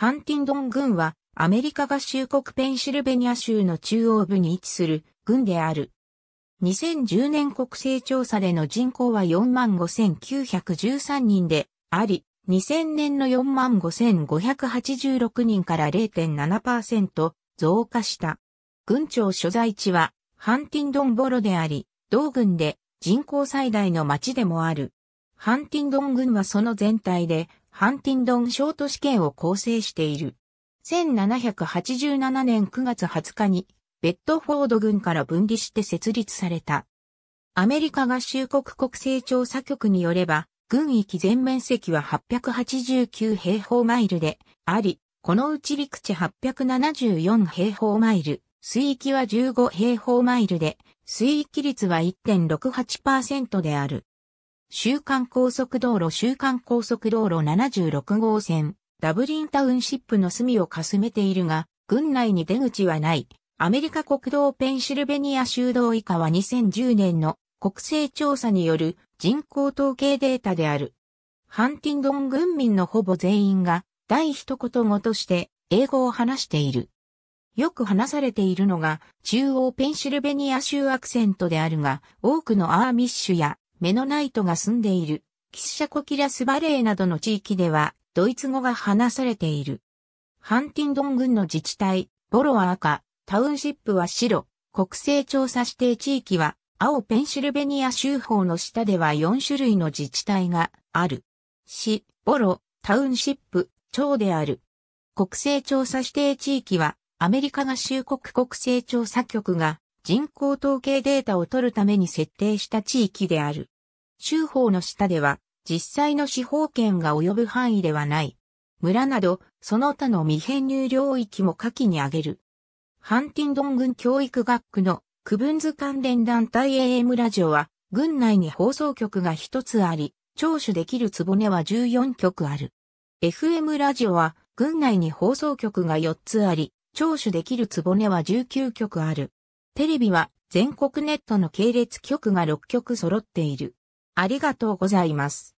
ハンティンドン郡は、アメリカ合衆国ペンシルベニア州の中央部に位置する郡である。2010年国勢調査での人口は45,913人であり、2000年の45,586人から0.7%増加した。郡庁所在地はハンティンドンボロであり、同郡で人口最大の町でもある。ハンティンドン郡はその全体でハンティンドンショート試験を構成している。1787年9月20日に、ベッドフォード軍から分離して設立された。アメリカ合衆国国勢調査局によれば、軍域全面積は889平方マイルであり、このうち陸地874平方マイル、水域は15平方マイルで、水域率は1.68%である。週刊高速道路週刊高速道路76号線、ダブリンタウンシップの隅をかすめているが、軍内に出口はない。アメリカ国道ペンシルベニア州道以下は2010年の国勢調査による人口統計データである。ハンティンドン軍民のほぼ全員が第一言語として英語を話している。よく話されているのが中央ペンシルベニア州アクセントであるが、多くのアーミッシュやメノナイトが住んでいる、キッシャコキラスバレーなどの地域では、ドイツ語が話されている。ハンティンドン郡の自治体、ボロは赤、タウンシップは白、国勢調査指定地域は、青ペンシルベニア州法の下では4種類の自治体がある。市、ボロ、タウンシップ、町である。国勢調査指定地域は、アメリカ合衆国国勢調査局が人口統計データを取るために設定した地域である。州法の下では、実際の司法権が及ぶ範囲ではない。村など、その他の未編入領域も下記に挙げる。ハンティンドン軍教育学区の区分図関連団体 AM ラジオは、軍内に放送局が一つあり、聴取できるつぼねは14局ある。FM ラジオは、軍内に放送局が4つあり、聴取できるつぼねは19局ある。テレビは、全国ネットの系列局が6局揃っている。ありがとうございます。